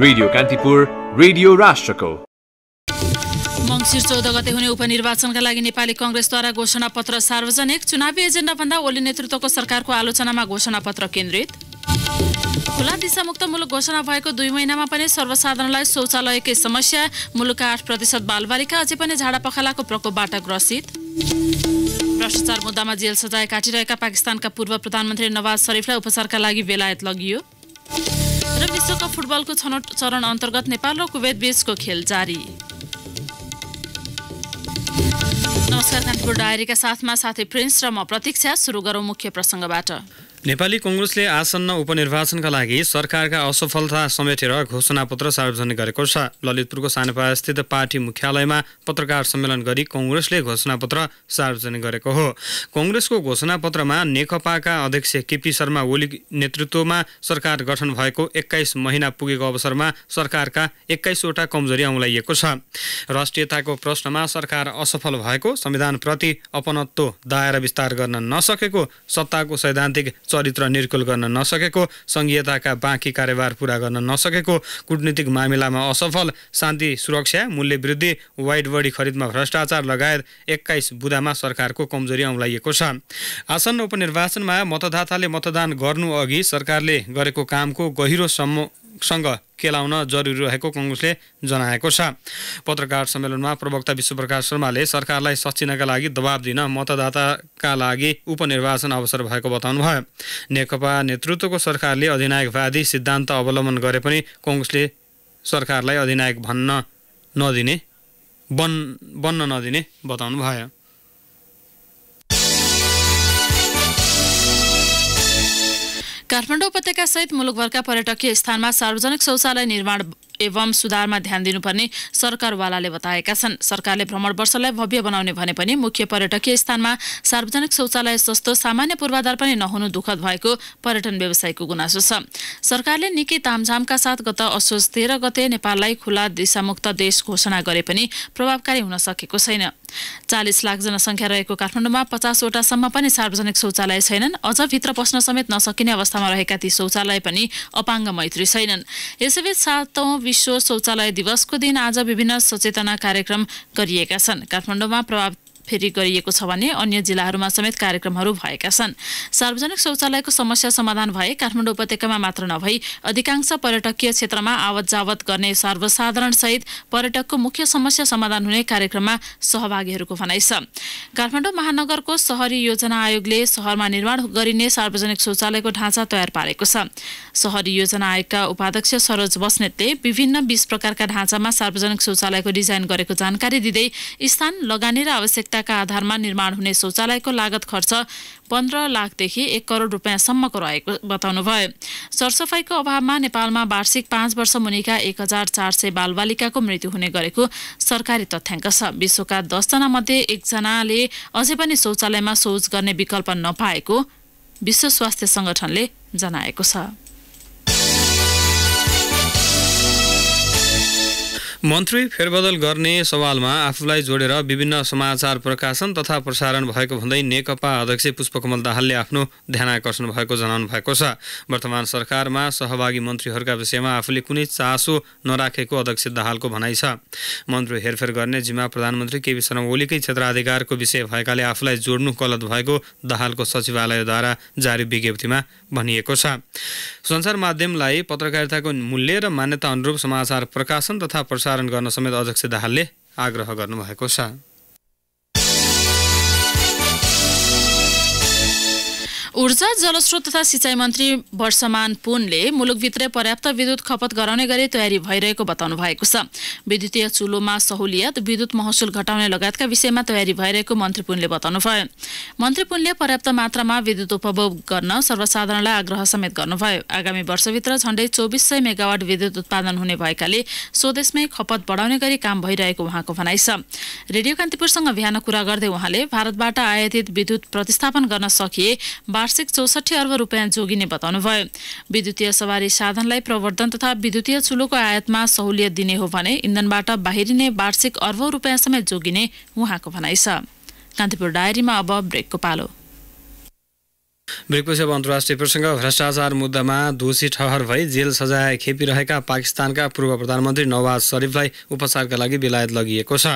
radio Kantipur radio राष्ट्रको मङ्सिर चौध गते हुने उपनिर्वाचनका लागि नेपाली कङ्ग्रेसद्वारा घोषणा पत्र सार्वजनिक चुनावी एजेन्डा भन्दा ओली नेतृत्वको सरकारको आलोचनामा घोषणा पत्र केन्द्रित खुला दिशामुक्त मुलुक घोषणा भएको दुई महिनामा पनि सर्वसाधारणलाई शौचालयकै समस्या मुलुकका आठ प्रतिशत बालबालिका अझै पनि झाडापखालाको प्रकोपबाट ग्रसित भ्रष्टाचार मुद्दामा जेल सजाय काटिरहेका पाकिस्तानका पूर्व प्रधानमन्त्री नवाज शरीफलाई उपचारका लागि बेलायत लगियो र विश्वकप फुटबलको छनौट चरण अन्तर्गत नेपाल र कुवेत बीचको खेल जारी नमस्कार कान्तिपुर डायरीका साथमा साथी प्रिन्स र म प्रतीक्षा सुरु गरौँ मुख्य प्रसङ्गबाट नेपाली कङ्ग्रेसले आसन्न उपनिर्वाचनका लागि सरकारका असफलता समेटेर घोषणापत्र सार्वजनिक गरेको छ ललितपुरको सानेपास्थित पार्टी मुख्यालयमा पत्रकार सम्मेलन गरी कङ्ग्रेसले घोषणापत्र सार्वजनिक गरेको हो कङ्ग्रेसको घोषणापत्रमा नेकपाका अध्यक्ष केपी शर्मा ओली नेतृत्वमा सरकार गठन भएको एक्काइस महिना पुगेको अवसरमा सरकारका एक्काइसवटा कमजोरी औँलाइएको छ राष्ट्रियताको प्रश्नमा सरकार असफल भएको संविधानप्रति अपनत्व दायरा विस्तार गर्न नसकेको सत्ताको सैद्धान्तिक चरित्र निर्कुल गर्न नसकेको सङ्घीयताका बाँकी कार्यभार पुरा गर्न नसकेको कुटनीतिक मामिलामा असफल शान्ति सुरक्षा मूल्य वृद्धि वाइड बडी खरिदमा भ्रष्टाचार लगायत एक्काइस बुदामा सरकारको कमजोरी औँलाइएको छ आसन्न उपनिर्वाचनमा मतदाताले मतदान गर्नु अघि सरकारले गरेको कामको गहिरो सम्म सँग केलाउन जरुरी रहेको कङ्ग्रेसले जनाएको छ पत्रकार सम्मेलनमा प्रवक्ता विश्वप्रकाश शर्माले सरकारलाई सचिनका लागि दबाब दिन मतदाताका लागि उपनिर्वाचन अवसर भएको बताउनुभयो नेकपा नेतृत्वको सरकारले अधिनायकवादी सिद्धान्त अवलम्बन गरे पनि कङ्ग्रेसले सरकारलाई अधिनायक भन्न नदिने बन् बन्न नदिने बताउनुभयो काठमाडौँ उपत्यका सहित मुलुकभरका पर्यटकीय स्थानमा सार्वजनिक शौचालय निर्माण एवं सुधारमा ध्यान दिनुपर्ने सरकारवालाले बताएका छन् सरकारले भ्रमण वर्षलाई भव्य बनाउने भने पनि मुख्य पर्यटकीय स्थानमा सार्वजनिक शौचालय सस्तो सामान्य पूर्वाधार पनि नहुनु दुःखद भएको पर्यटन व्यवसायको गुनासो छ सरकारले निकै तामझामका साथ गत असोज तेह्र गते नेपाललाई खुला दिशामुक्त देश घोषणा गरे पनि प्रभावकारी हुन सकेको छैन चालिस लाख जनसङ्ख्या रहेको काठमाडौँमा पचासवटासम्म पनि सार्वजनिक शौचालय छैनन् अझ भित्र पस्न समेत नसकिने अवस्थामा रहेका ती शौचालय पनि अपाङ्ग मैत्री छैनन् यसैबीच सातौं विश्व शौचालय दिवसको दिन आज विभिन्न सचेतना कार्यक्रम गरिएका छन् काठमाडौँमा प्रभावित फेरि गरिएको छ भने अन्य जिल्लाहरूमा समेत कार्यक्रमहरू भएका छन् सार्वजनिक शौचालयको समस्या समाधान भए काठमाडौँ उपत्यकामा मात्र नभई अधिकांश पर्यटकीय क्षेत्रमा आवत जावत गर्ने सहित पर्यटकको मुख्य समस्या समाधान हुने कार्यक्रममा सहभागीहरूको भनाइ छ काठमाडौँ महानगरको सहरी योजना आयोगले सहरमा निर्माण गरिने सार्वजनिक शौचालयको ढाँचा तयार पारेको छ सहरी योजना आयोगका उपाध्यक्ष सरोज बस्नेतले विभिन्न बिस प्रकारका ढाँचामा सार्वजनिक शौचालयको डिजाइन गरेको जानकारी दिँदै स्थान लगानी र आवश्यकता प्राथमिकताका आधारमा निर्माण हुने शौचालयको लागत खर्च पन्ध्र लाखदेखि एक करोड रुपियाँसम्मको रहेको बताउनुभयो सरसफाइको अभावमा नेपालमा वार्षिक पाँच वर्ष मुनिका एक हजार चार सय बालबालिकाको मृत्यु हुने गरेको सरकारी तथ्याङ्क छ विश्वका दसजना मध्ये एकजनाले अझै पनि शौचालयमा शौच गर्ने विकल्प नपाएको विश्व स्वास्थ्य सङ्गठनले जनाएको छ मन्त्री फेरबदल गर्ने सवालमा आफूलाई जोडेर विभिन्न समाचार प्रकाशन तथा प्रसारण भएको भन्दै नेकपा अध्यक्ष पुष्पकमल दाहालले आफ्नो ध्यान आकर्षण भएको जनाउनु भएको छ वर्तमान सरकारमा सहभागी मन्त्रीहरूका विषयमा आफूले कुनै चासो नराखेको अध्यक्ष दाहालको भनाइ छ मन्त्री हेरफेर गर्ने जिम्मा प्रधानमन्त्री केपी शर्मा ओलीकै क्षेत्राधिकारको विषय भएकाले आफूलाई जोड्नु गलत भएको दाहालको सचिवालयद्वारा जारी विज्ञप्तिमा भनिएको छ संसार माध्यमलाई पत्रकारिताको मूल्य र मान्यता अनुरूप समाचार प्रकाशन तथा प्रसारण गर्न समेत अध्यक्ष दाहालले आग्रह गर्नुभएको छ ऊर्जा जलस्रोत तथा सिँचाइ मन्त्री वर्षमान पुनले मुलुकभित्रै पर्याप्त विद्युत खपत गराउने गरी तयारी भइरहेको बताउनु भएको छ विद्युतीय चुलोमा सहुलियत विद्युत महसुल घटाउने लगायतका विषयमा तयारी भइरहेको मन्त्री पुनले बताउनुभयो मन्त्री पुनले पर्याप्त मात्रामा विद्युत उपभोग गर्न सर्वसाधारणलाई आग्रह समेत गर्नुभयो आगामी वर्षभित्र झण्डै चौबिस सय मेगावाट विद्युत उत्पादन हुने भएकाले स्वदेशमै खपत बढाउने गरी काम भइरहेको उहाँको भनाइ छ रेडियो कान्तिपुरसँग बिहान कुरा गर्दै उहाँले भारतबाट आयातित विद्युत प्रतिस्थापन गर्न सकिए वार्षिक चौसठी अर्ब रुपियाँ जोगिने बताउनुभयो विद्युतीय सवारी साधनलाई प्रवर्धन तथा विद्युतीय चुलोको आयातमा सहुलियत दिने हो भने इन्धनबाट बाहिरिने वार्षिक अर्ब रुपियाँ समेत जोगिने उहाँको भनाइ छ कान्तिपुर डायरीमा अब ब्रेकको पालो अब अन्तर्राष्ट्रिय प्रसङ्ग भ्रष्टाचार मुद्दामा दोषी ठहर भई जेल सजाय खेपिरहेका पाकिस्तानका पूर्व प्रधानमन्त्री नवाज शरीफलाई उपचारका लागि बेलायत लगिएको छ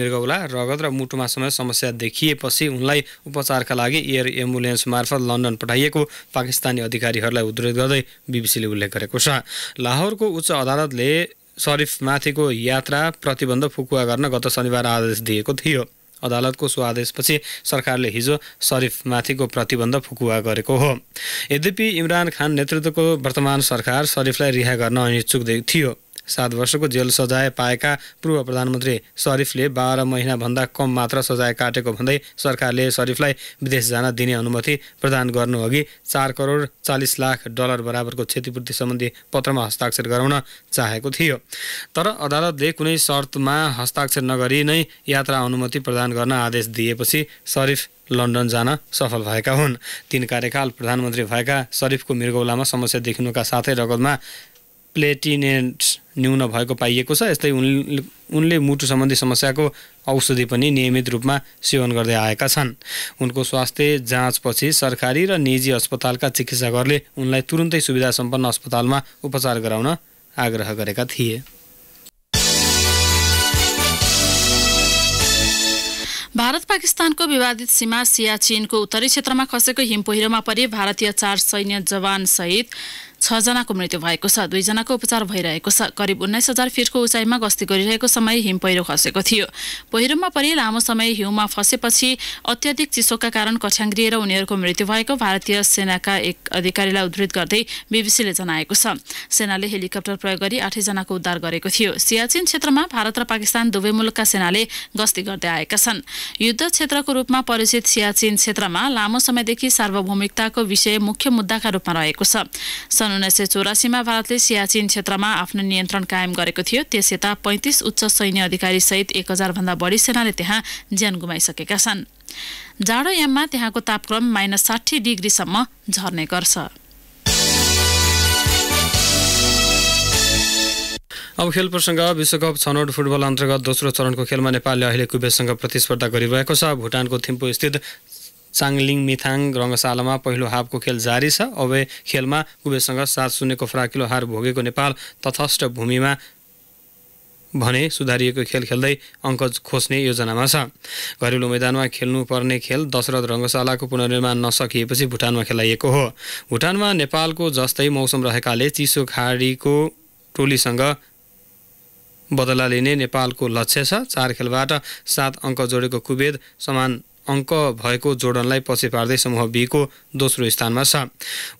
मृगौला रगत र मुटुमा समय समस्या देखिएपछि उनलाई उपचारका लागि एयर एम्बुलेन्स मार्फत लन्डन पठाइएको पाकिस्तानी अधिकारीहरूलाई उद्धित गर्दै बिबिसीले उल्लेख गरेको छ लाहोरको उच्च अदालतले शरीफमाथिको यात्रा प्रतिबन्ध फुकुवा गर्न गत शनिबार आदेश दिएको थियो अदालतको सो आदेशपछि सरकारले हिजो शरीफमाथिको प्रतिबन्ध फुकुवा गरेको हो यद्यपि इमरान खान नेतृत्वको वर्तमान सरकार शरीफलाई रिहा गर्न अनिच्छुक थियो सात वर्षको जेल सजाय पाएका पूर्व प्रधानमन्त्री शरीफले बाह्र महिनाभन्दा कम मात्र सजाय काटेको भन्दै सरकारले शरीफलाई विदेश जान दिने अनुमति प्रदान गर्नु अघि चार करोड चालिस लाख डलर बराबरको क्षतिपूर्ति सम्बन्धी पत्रमा हस्ताक्षर गराउन चाहेको थियो तर अदालतले कुनै शर्तमा हस्ताक्षर नगरी नै यात्रा अनुमति प्रदान गर्न आदेश दिएपछि शरीफ लन्डन जान सफल भएका हुन् तीन कार्यकाल प्रधानमन्त्री भएका शरीफको मृगौलामा समस्या देखिनुका साथै रगतमा प्लेटिनेन्ट न्यून भएको पाइएको छ यस्तै उनले उनले मुटु सम्बन्धी समस्याको औषधि पनि नियमित रूपमा सेवन गर्दै आएका छन् उनको स्वास्थ्य जाँचपछि सरकारी र निजी अस्पतालका चिकित्सकहरूले उनलाई तुरुन्तै सुविधा सम्पन्न अस्पतालमा उपचार गराउन आग्रह गरेका थिए भारत पाकिस्तानको विवादित सीमा सियाचिनको उत्तरी क्षेत्रमा खसेको हिम पहिरोमा परि भारतीय चार सैन्य जवान सहित छजनाको मृत्यु भएको छ दुईजनाको उपचार भइरहेको छ करिब उन्नाइस हजार फिटको उचाइमा गस्ती गरिरहेको समय हिम पहिरो खसेको थियो पहिरोमा परि लामो समय हिउँमा फसेपछि अत्याधिक चिसोका कारण कठ्याङ्ग्रिएर उनीहरूको मृत्यु भएको भारतीय सेनाका एक अधिकारीलाई उद्धृत गर्दै बिबिसीले जनाएको छ सेनाले हेलिकप्टर प्रयोग गरी आठैजनाको उद्धार गरेको थियो सियाचिन क्षेत्रमा भारत र पाकिस्तान दुवै मुलुकका सेनाले गस्ती गर्दै आएका छन् युद्ध क्षेत्रको रूपमा परिचित सियाचिन क्षेत्रमा लामो समयदेखि सार्वभौमिकताको विषय मुख्य मुद्दाका रूपमा रहेको छ सन् उन्नाइस सय चौरासीमा भारतले सियाचिन क्षेत्रमा आफ्नो नियन्त्रण कायम गरेको थियो त्यस यता पैँतिस उच्च सैन्य अधिकारी सहित एक भन्दा बढी सेनाले त्यहाँ ज्यान गुमाइसकेका छन् जाडो त्यहाँको तापक्रम माइनस साठी डिग्रीसम्म झर्ने गर्छ अब खेल प्रसङ्ग विश्वकप छनौट फुटबल अन्तर्गत दोस्रो चरणको खेलमा नेपालले अहिले कुवेतसँग प्रतिस्पर्धा गरिरहेको छ भुटानको थिम्पू स्थित चाङलिङ मिथाङ रङ्गशालामा पहिलो हाफको खेल जारी छ अवे खेलमा कुबेसँग सात शून्यको फराकिलो हार भोगेको नेपाल तथस्थ भूमिमा भने सुधारिएको खेल खेल्दै अङ्क खोज्ने योजनामा छ घरेलु मैदानमा खेल्नुपर्ने खेल दशरथ रङ्गशालाको पुनर्निर्माण नसकिएपछि भुटानमा खेलाइएको हो भुटानमा नेपालको जस्तै मौसम रहेकाले चिसो खाडीको टोलीसँग बदला लिने नेपालको लक्ष्य छ चार खेलबाट सात अङ्क जोडेको कुबेद समान अङ्क भएको जोर्डनलाई पछि पार्दै समूह बीको दोस्रो स्थानमा छ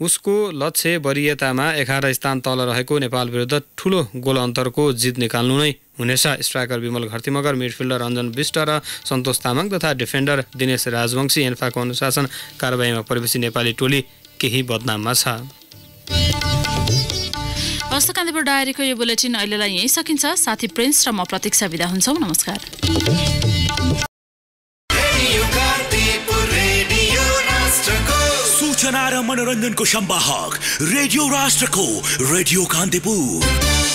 उसको लक्ष्य वरियतामा एघार स्थान तल रहेको नेपाल विरुद्ध ठुलो गोल अन्तरको जित निकाल्नु नै हुनेछ स्ट्राइकर विमल घरतिमगर मिडफिल्डर रञ्जन विष्ट र सन्तोष तामाङ तथा डिफेन्डर दिनेश राजवंशी एन्फाको अनुशासन कारबाहीमा परेपछि नेपाली टोली केही बदनाममा छ हस्त डायरीको यो बुलेटिन अहिलेलाई यहीँ सकिन्छ साथी प्रिन्स र म प्रतीक्षा विदा हुन्छौँ नमस्कार बना रहा मनोरंजन को शंबा हॉक रेडियो राष्ट्र को रेडियो कांतिपुर